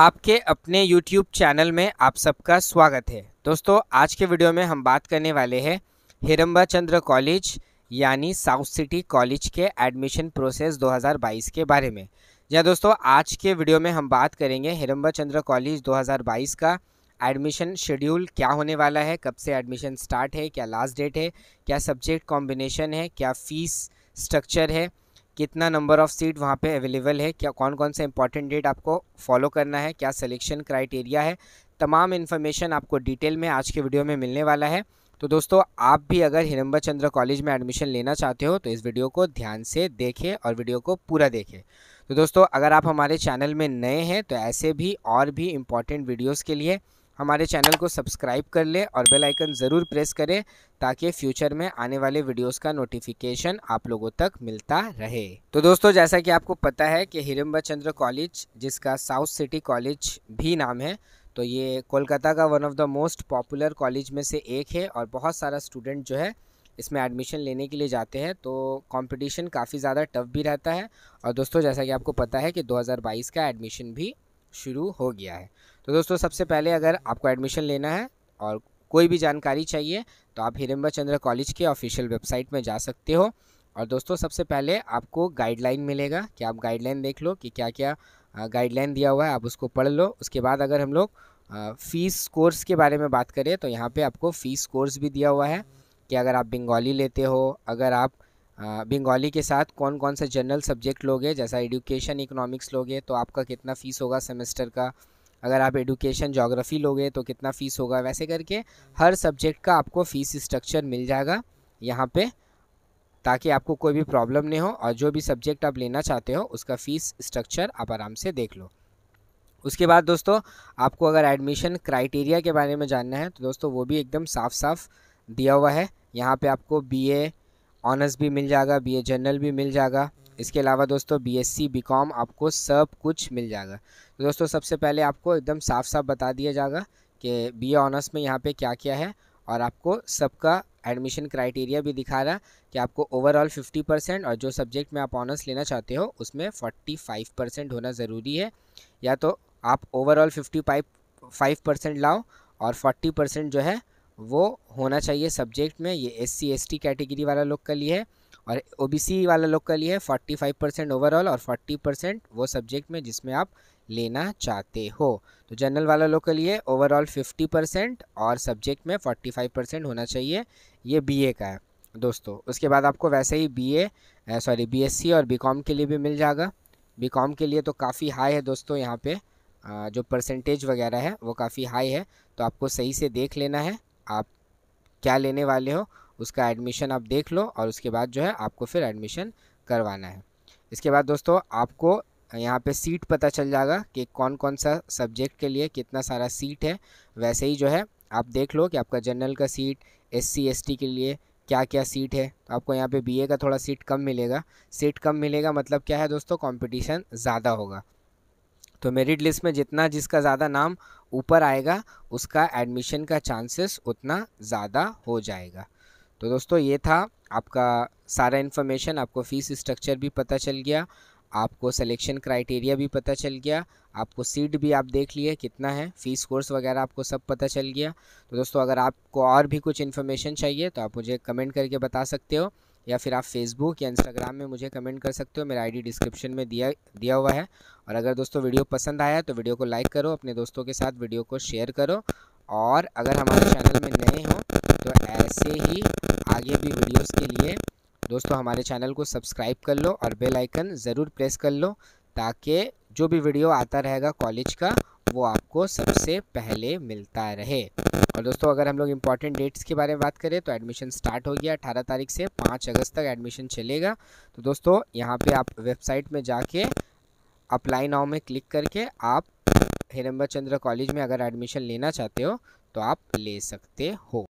आपके अपने YouTube channel में आप सबका स्वागत है दोस्तों आज के वीडियो में हम बात करने वाले हैं हिरम्बा चंद्र कॉलेज यानी साउथ सिटी कॉलेज के एडमिशन प्रोसेस 2022 के बारे में या दोस्तों आज के वीडियो में हम बात करेंगे हिरम्बा चंद्र कॉलेज 2022 का एडमिशन शेड्यूल क्या होने वाला है कब से एडमिशन स्टार्ट है क्या लास्ट डेट है क्या सब्जेक्ट कॉम्बिनेशन है क्या फ़ीस स्ट्रक्चर है कितना नंबर ऑफ़ सीट वहाँ पे अवेलेबल है क्या कौन कौन से इंपॉर्टेंट डेट आपको फॉलो करना है क्या सिलेक्शन क्राइटेरिया है तमाम इन्फॉर्मेशन आपको डिटेल में आज के वीडियो में मिलने वाला है तो दोस्तों आप भी अगर हिरम्बा चंद्र कॉलेज में एडमिशन लेना चाहते हो तो इस वीडियो को ध्यान से देखें और वीडियो को पूरा देखें तो दोस्तों अगर आप हमारे चैनल में नए हैं तो ऐसे भी और भी इम्पॉर्टेंट वीडियोज़ के लिए हमारे चैनल को सब्सक्राइब कर लें और बेल आइकन ज़रूर प्रेस करें ताकि फ्यूचर में आने वाले वीडियोस का नोटिफिकेशन आप लोगों तक मिलता रहे तो दोस्तों जैसा कि आपको पता है कि हिरम्बा चंद्र कॉलेज जिसका साउथ सिटी कॉलेज भी नाम है तो ये कोलकाता का one of the most popular college में से एक है और बहुत सारा स्टूडेंट जो है इसमें एडमिशन लेने के लिए जाते हैं तो कॉम्पिटिशन काफ़ी ज़्यादा टफ भी रहता है और दोस्तों जैसा कि आपको पता है कि दो का एडमिशन भी शुरू हो गया है तो दोस्तों सबसे पहले अगर आपको एडमिशन लेना है और कोई भी जानकारी चाहिए तो आप हिरम्बर चंद्र कॉलेज के ऑफिशियल वेबसाइट में जा सकते हो और दोस्तों सबसे पहले आपको गाइडलाइन मिलेगा कि आप गाइडलाइन देख लो कि क्या क्या गाइडलाइन दिया हुआ है आप उसको पढ़ लो उसके बाद अगर हम लोग फ़ीस कोर्स के बारे में बात करें तो यहाँ पे आपको फ़ीस कोर्स भी दिया हुआ है कि अगर आप बंगाली लेते हो अगर आप बंगाली के साथ कौन कौन से जनरल सब्जेक्ट लोगे जैसा एडुकेशन इकोनॉमिक्स लोगे तो आपका कितना फ़ीस होगा सेमेस्टर का अगर आप एडुकेशन जोग्राफ़ी लोगे तो कितना फ़ीस होगा वैसे करके हर सब्जेक्ट का आपको फ़ीस स्ट्रक्चर मिल जाएगा यहाँ पे ताकि आपको कोई भी प्रॉब्लम नहीं हो और जो भी सब्जेक्ट आप लेना चाहते हो उसका फ़ीस स्ट्रक्चर आप आराम से देख लो उसके बाद दोस्तों आपको अगर एडमिशन क्राइटेरिया के बारे में जानना है तो दोस्तों वो भी एकदम साफ साफ दिया हुआ है यहाँ पे आपको बीए ऑनर्स भी मिल जाएगा बीए जनरल भी मिल जाएगा इसके अलावा दोस्तों बीएससी बीकॉम आपको सब कुछ मिल जाएगा तो दोस्तों सबसे पहले आपको एकदम साफ साफ बता दिया जाएगा कि बीए ऑनर्स में यहाँ पे क्या क्या है और आपको सबका एडमिशन क्राइटेरिया भी दिखा रहा कि आपको ओवरऑल 50 परसेंट और जो सब्जेक्ट में आप ऑनर्स लेना चाहते हो उसमें 45 परसेंट होना ज़रूरी है या तो आप ओवरऑल फ़िफ्टी फाइव परसेंट लाओ और फोर्टी परसेंट जो है वो होना चाहिए सब्जेक्ट में ये S C S T category वाला लोग का लिए है और ओबीसी वाला लोग का लिए है फोर्टी फाइव परसेंट ओवरऑल और फोर्टी परसेंट वो सब्जेक्ट में जिसमें आप लेना चाहते हो तो जनरल वाला लोग का लिए ओवरऑल फिफ्टी परसेंट और सब्जेक्ट में फोर्टी फाइव परसेंट होना चाहिए ये बीए का है दोस्तों उसके बाद आपको वैसे ही बीए सॉरी बीएससी और कॉम के लिए भी मिल जाएगा कॉम के लिए तो काफ़ी हाई है दोस्तों यहाँ पर जो परसेंटेज वगैरह है वो काफ़ी हाई है तो आपको सही से देख लेना है आप क्या लेने वाले हो उसका एडमिशन आप देख लो और उसके बाद जो है आपको फिर एडमिशन करवाना है इसके बाद दोस्तों आपको यहाँ पे सीट पता चल जाएगा कि कौन कौन सा सब्जेक्ट के लिए कितना सारा सीट है वैसे ही जो है आप देख लो कि आपका जनरल का सीट एस सी के लिए क्या क्या सीट है तो आपको यहाँ पे बीए का थोड़ा सीट कम मिलेगा सीट कम मिलेगा मतलब क्या है दोस्तों कंपटीशन ज़्यादा होगा तो मेरिट लिस्ट में जितना जिसका ज़्यादा नाम ऊपर आएगा उसका एडमिशन का चांसेस उतना ज़्यादा हो जाएगा तो दोस्तों ये था आपका सारा इन्फॉर्मेशन आपको फ़ीस स्ट्रक्चर भी पता चल गया आपको सिलेक्शन क्राइटेरिया भी पता चल गया आपको सीट भी आप देख लिए कितना है फ़ीस कोर्स वगैरह आपको सब पता चल गया तो दोस्तों अगर आपको और भी कुछ इन्फॉर्मेशन चाहिए तो आप मुझे कमेंट करके बता सकते हो या फिर आप फेसबुक या इंस्टाग्राम में मुझे कमेंट कर सकते हो मेरा आईडी डिस्क्रिप्शन में दिया दिया हुआ है और अगर दोस्तों वीडियो पसंद आया तो वीडियो को लाइक करो अपने दोस्तों के साथ वीडियो को शेयर करो और अगर हमारे चैनल में नए हों तो ऐसे ही आगे भी वीडियोस के लिए दोस्तों हमारे चैनल को सब्सक्राइब कर लो और बेल आइकन ज़रूर प्रेस कर लो ताकि जो भी वीडियो आता रहेगा कॉलेज का वो आपको सबसे पहले मिलता रहे और दोस्तों अगर हम लोग इम्पॉर्टेंट डेट्स के बारे में बात करें तो एडमिशन स्टार्ट हो गया अठारह तारीख से पाँच अगस्त तक एडमिशन चलेगा तो दोस्तों यहाँ पे आप वेबसाइट में जाके अप्लाई नाव में क्लिक करके आप हिरम्बर चंद्र कॉलेज में अगर एडमिशन लेना चाहते हो तो आप ले सकते हो